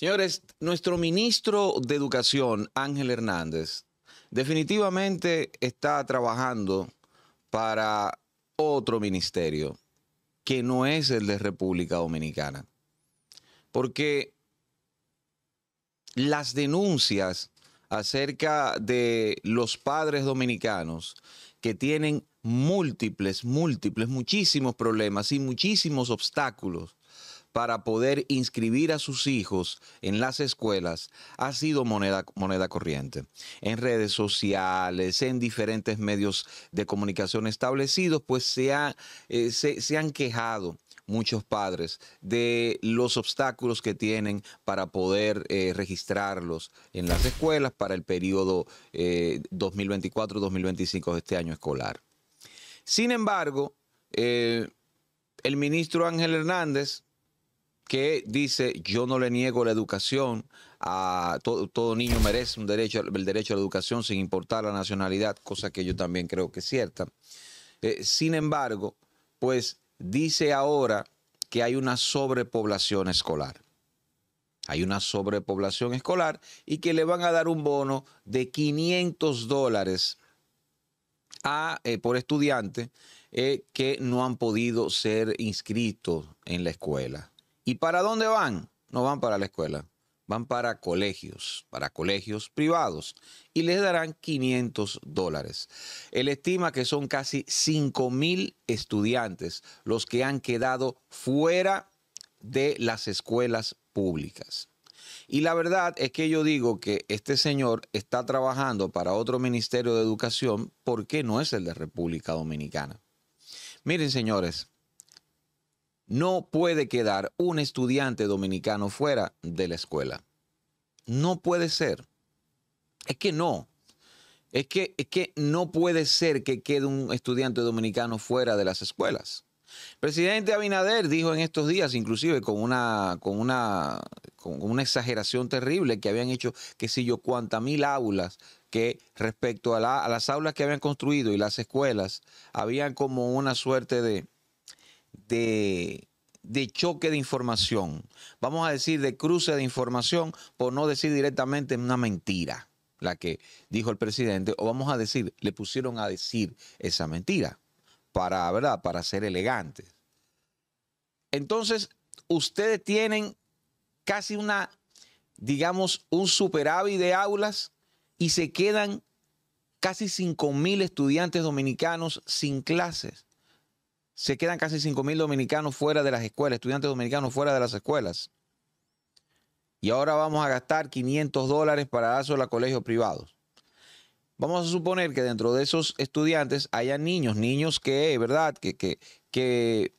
Señores, nuestro ministro de Educación, Ángel Hernández, definitivamente está trabajando para otro ministerio que no es el de República Dominicana. Porque las denuncias acerca de los padres dominicanos que tienen múltiples, múltiples, muchísimos problemas y muchísimos obstáculos para poder inscribir a sus hijos en las escuelas ha sido moneda, moneda corriente. En redes sociales, en diferentes medios de comunicación establecidos, pues se, eh, se, han quejado muchos padres de los obstáculos que tienen para poder eh, registrarlos en las escuelas para el periodo 2024-2025 eh, de este año escolar. Sin embargo, el ministro Ángel Hernández que dice, yo no le niego la educación, a todo, niño merece un derecho, el derecho a la educación sin importar la nacionalidad, cosa que yo también creo que es cierta. Eh, sin embargo, pues dice ahora que hay una sobrepoblación escolar. Hay una sobrepoblación escolar y que le van a dar un bono de 500 dólares a, eh, por estudiante eh, que no han podido ser inscritos en la escuela. ¿Y para dónde van? No van para la escuela, van para colegios, para colegios privados, y les darán 500 dólares. Él estima que son casi 5 mil estudiantes los que han quedado fuera de las escuelas públicas. Y la verdad es que yo digo que este señor está trabajando para otro Ministerio de Educación porque no es el de República Dominicana. Miren, señores, no puede quedar un estudiante dominicano fuera de la escuela. No puede ser. Es que no. Es que, que no puede ser que quede un estudiante dominicano fuera de las escuelas. presidente Abinader dijo en estos días, inclusive con una, con una, una exageración terrible, que habían hecho, qué sé yo, cuanta mil aulas que respecto a, las aulas que habían construido y las escuelas, habían como una suerte de, de choque de información, vamos a decir de cruce de información, por no decir directamente una mentira, la que dijo el presidente, o vamos a decir, le pusieron a decir esa mentira, para, ¿verdad? Para ser elegantes. Entonces, ustedes tienen casi una, digamos, un superávit de aulas y se quedan casi 5 mil estudiantes dominicanos sin clases se quedan casi 5.000 dominicanos fuera de las escuelas, estudiantes dominicanos fuera de las escuelas. Y ahora vamos a gastar 500 dólares para darse a colegios privados. Vamos a suponer que dentro de esos estudiantes haya niños, niños que, ¿verdad? Que, que, que,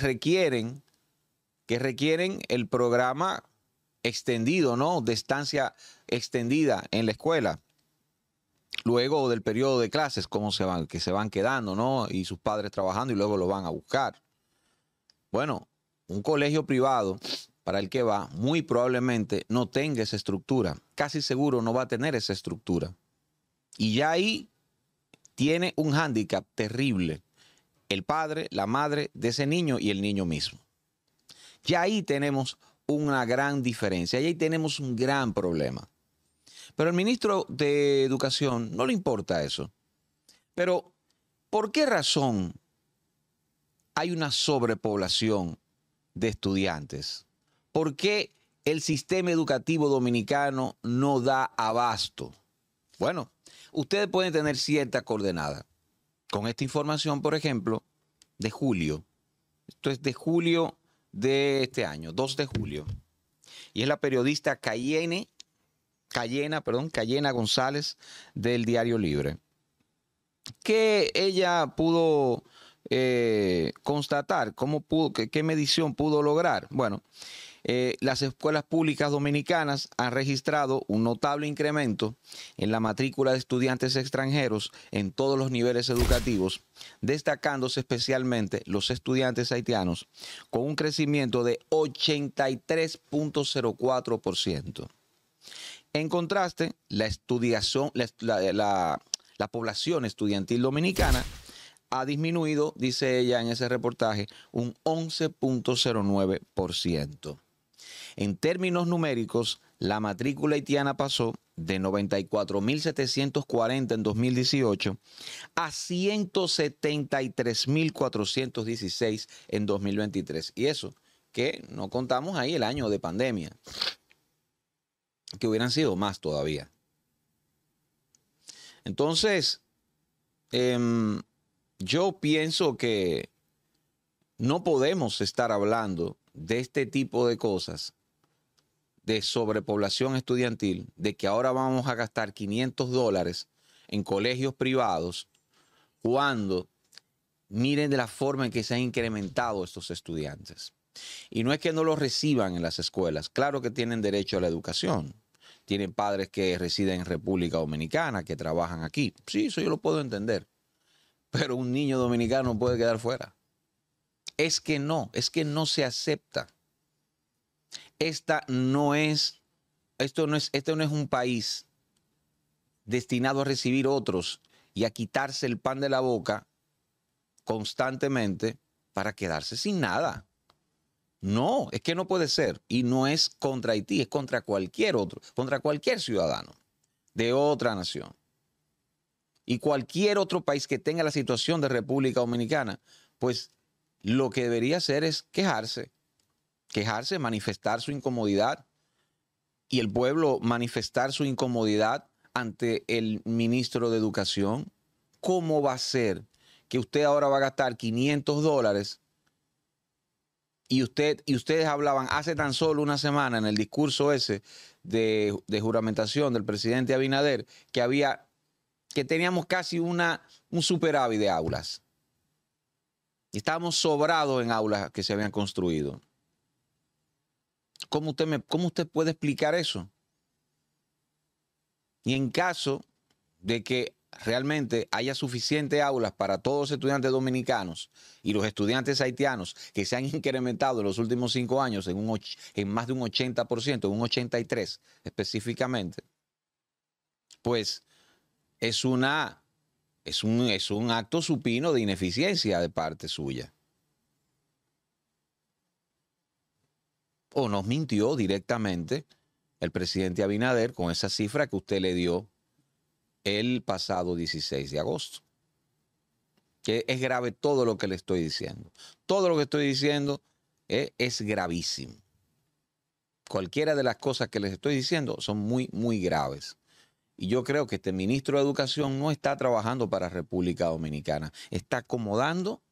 requieren, que requieren el programa extendido, ¿no? De estancia extendida en la escuela luego del periodo de clases, cómo se van, que se van quedando, ¿no? Y sus padres trabajando y luego lo van a buscar. Bueno, un colegio privado para el que va muy probablemente no tenga esa estructura, casi seguro no va a tener esa estructura. Y ya ahí tiene un hándicap terrible el padre, la madre de ese niño y el niño mismo. Ya ahí tenemos una gran diferencia, y ahí tenemos un gran problema. Pero al ministro de Educación no le importa eso. Pero, ¿por qué razón hay una sobrepoblación de estudiantes? ¿Por qué el sistema educativo dominicano no da abasto? Bueno, ustedes pueden tener cierta coordenada. Con esta información, por ejemplo, de julio. Esto es de julio de este año, 2 de julio. Y es la periodista Cayenne Cayena, perdón, Cayena González del Diario Libre, que ella pudo eh, constatar, cómo pudo, qué, medición pudo lograr. Bueno, eh, las escuelas públicas dominicanas han registrado un notable incremento en la matrícula de estudiantes extranjeros en todos los niveles educativos, destacándose especialmente los estudiantes haitianos, con un crecimiento de 83.04%. En contraste, eh, la la, población estudiantil dominicana ha disminuido, dice ella en ese reportaje, un 11.09%. En términos numéricos, la matrícula haitiana pasó de 94.740 en 2018 a 173.416 en 2023. Y eso, que no contamos ahí el año de pandemia que hubieran sido más todavía. Entonces, em, yo pienso que no podemos estar hablando de este tipo de cosas, de sobrepoblación estudiantil, de que ahora vamos a gastar 500 dólares en colegios privados, cuando miren de la forma en que se han incrementado estos estudiantes. Y no es que no lo reciban en las escuelas, claro que tienen derecho a la educación. Tienen padres que residen en República Dominicana, que trabajan aquí. Sí, eso yo lo puedo entender. Pero un niño dominicano puede quedar fuera. Es que no, es que no se acepta. Esta no es, esto no es, este no es un país destinado a recibir otros y a quitarse el pan de la boca constantemente para quedarse sin nada. No, es que no puede ser. Y no es contra Haití, es contra cualquier otro, contra cualquier ciudadano de otra nación. Y cualquier otro país que tenga la situación de República Dominicana, pues lo que debería hacer es quejarse, quejarse, manifestar su incomodidad y el pueblo manifestar su incomodidad ante el ministro de Educación. ¿Cómo va a ser que usted ahora va a gastar 500 dólares y, usted, y ustedes hablaban hace tan solo una semana en el discurso ese de, juramentación del presidente Abinader que había que teníamos casi una, un superávit de aulas. estábamos sobrados en aulas que se habían construido. usted, ¿Cómo usted puede explicar eso? Y en caso de que realmente haya suficientes aulas para todos los estudiantes dominicanos y los estudiantes haitianos que se han incrementado en los últimos cinco años en, en más de un 80%, en un 83% específicamente, pues es, una, es, un, es un acto supino de ineficiencia de parte suya. O nos mintió directamente el presidente Abinader con esa cifra que usted le dio el pasado 16 de agosto. Que es grave todo lo que le estoy diciendo. Todo lo que estoy diciendo eh, es gravísimo. Cualquiera de las cosas que les estoy diciendo son muy, muy graves. Y yo creo que este ministro de Educación no está trabajando para República Dominicana. Está acomodando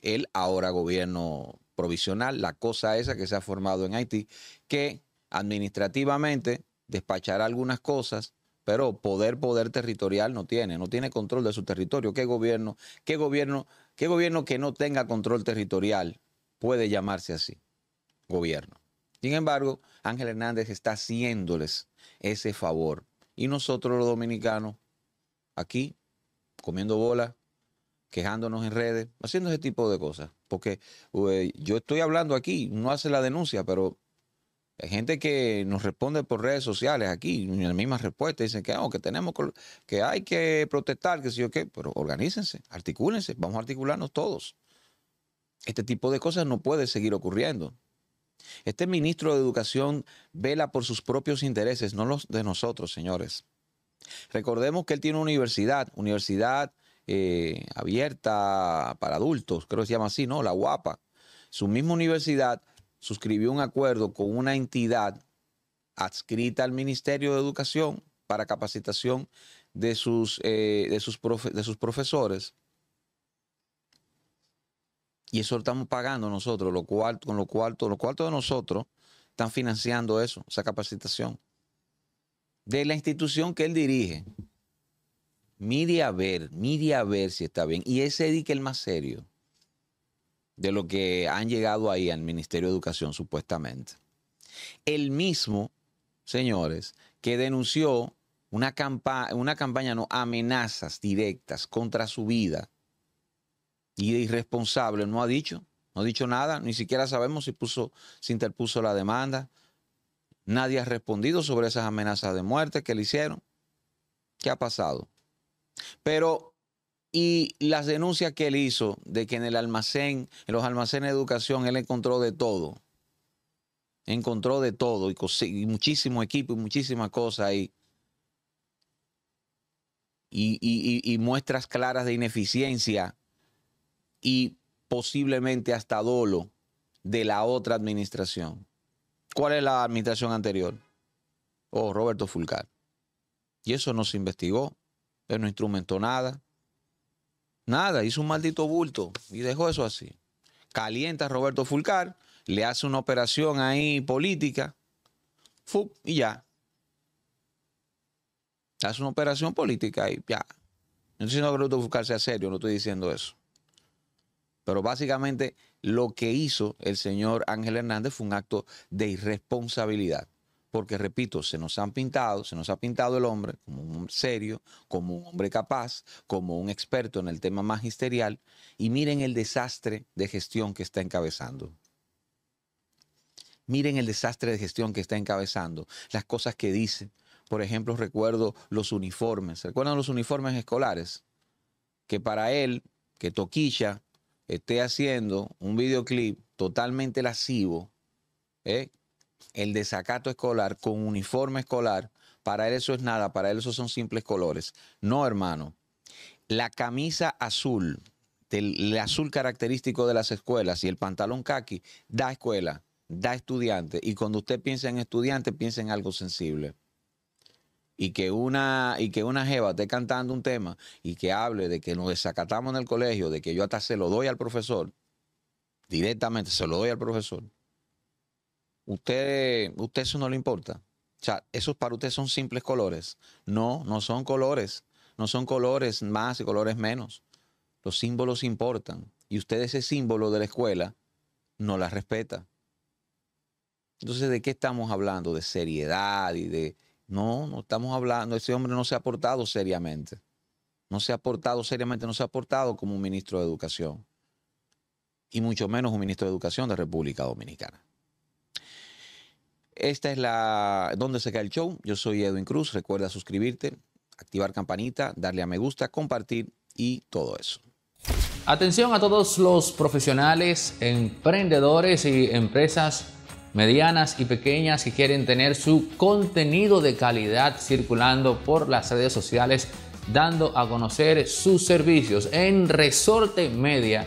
el ahora gobierno provisional, la cosa esa que se ha formado en Haití, que administrativamente despachará algunas cosas, pero poder, poder territorial no tiene, no tiene control de su territorio. ¿Qué gobierno, qué gobierno, qué gobierno que no tenga control territorial puede llamarse así? Gobierno. Sin embargo, Ángel Hernández está haciéndoles ese favor. Y nosotros los dominicanos, aquí, comiendo bola, quejándonos en redes, haciendo ese tipo de cosas. Porque eh, yo estoy hablando aquí, no hace la denuncia, pero hay gente que nos responde por redes sociales aquí, en la misma respuesta, dicen que, tenemos que hay que protestar, que sí o qué, pero organícense, articúlense, vamos a articularnos todos. Este tipo de cosas no puede seguir ocurriendo. Este ministro de Educación vela por sus propios intereses, no los de nosotros, señores. Recordemos que él tiene una universidad, universidad eh, abierta para adultos, creo que se llama así, ¿no? La guapa. Su misma universidad suscribió un acuerdo con una entidad adscrita al Ministerio de Educación para capacitación de sus, eh, de sus, de sus profesores. Y eso lo estamos pagando nosotros, lo cual, con lo cual, con de nosotros están financiando eso, esa capacitación. De la institución que él dirige. Mire a ver, mire a ver si está bien. Y ese es el más serio de lo que han llegado ahí al Ministerio de Educación supuestamente. El mismo, señores, que denunció una, una campaña, no, amenazas directas contra su vida y irresponsable, no ha dicho, no ha dicho nada, ni siquiera sabemos si, puso, si interpuso la demanda. Nadie ha respondido sobre esas amenazas de muerte que le hicieron. ¿Qué ha pasado? Pero y las denuncias que él hizo de que en el almacén, en los almacenes de educación, él encontró de todo. Encontró de todo y, muchísimo equipo y muchísimas cosas ahí. Y, y, muestras claras de ineficiencia y posiblemente hasta dolo de la otra administración. ¿Cuál es la administración anterior? Oh, Roberto Fulcar. Y eso no se investigó, él no instrumentó nada. Nada, hizo un maldito bulto y dejó eso así. Calienta a Roberto Fulcar, le hace una operación ahí política, fup, y ya. Hace una operación política y ya. No estoy diciendo que Roberto Fulcar sea serio, no estoy diciendo eso. Pero básicamente lo que hizo el señor Ángel Hernández fue un acto de irresponsabilidad porque repito, se nos han pintado, se nos ha pintado el hombre como un serio, como un hombre capaz, como un experto en el tema magisterial, y miren el desastre de gestión que está encabezando. Miren el desastre de gestión que está encabezando, las cosas que dice. Por ejemplo, recuerdo los uniformes. ¿Recuerdan los uniformes escolares? Que para él, que Toquilla esté haciendo un videoclip totalmente lascivo, ¿eh? el desacato escolar con uniforme escolar, para él eso es nada, para él eso son simples colores. No, hermano. La camisa azul, el azul característico de las escuelas y el pantalón khaki da escuela, da estudiante. Y cuando usted piensa en estudiante, piensa en algo sensible. Y que una, y que una jeva esté cantando un tema y que hable de que nos desacatamos en el colegio, de que yo hasta se lo doy al profesor, directamente se lo doy al profesor Usted, usted eso no le importa. O sea, esos para usted son simples colores. No, no son colores. No son colores más y colores menos. Los símbolos importan. Y usted ese símbolo de la escuela no la respeta. Entonces, ¿de qué estamos hablando? De seriedad y de... No, no estamos hablando, ese hombre no se ha portado seriamente. No se ha portado seriamente, no se ha portado como un ministro de Educación. Y mucho menos un ministro de Educación de República Dominicana. Esta es la donde se cae el show. Yo soy Edwin Cruz. Recuerda suscribirte, activar campanita, darle a me gusta, compartir y todo eso. Atención a todos los profesionales, emprendedores y empresas medianas y pequeñas que quieren tener su contenido de calidad circulando por las redes sociales, dando a conocer sus servicios en Resorte Media